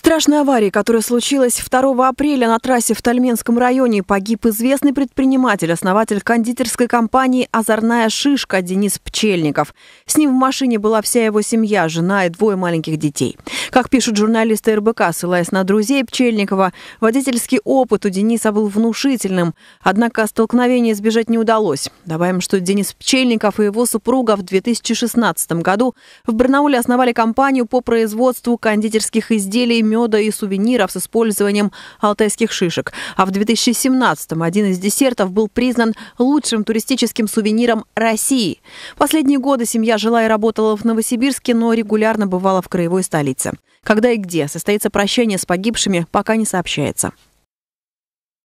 страшной аварии, которая случилась 2 апреля на трассе в Тальменском районе, погиб известный предприниматель, основатель кондитерской компании «Озорная шишка» Денис Пчельников. С ним в машине была вся его семья, жена и двое маленьких детей. Как пишут журналисты РБК, ссылаясь на друзей Пчельникова, водительский опыт у Дениса был внушительным, однако столкновение избежать не удалось. Добавим, что Денис Пчельников и его супруга в 2016 году в Барнауле основали компанию по производству кондитерских изделий, меда и сувениров с использованием алтайских шишек. А в 2017 один из десертов был признан лучшим туристическим сувениром России. Последние годы семья жила и работала в Новосибирске, но регулярно бывала в краевой столице. Когда и где состоится прощение с погибшими, пока не сообщается.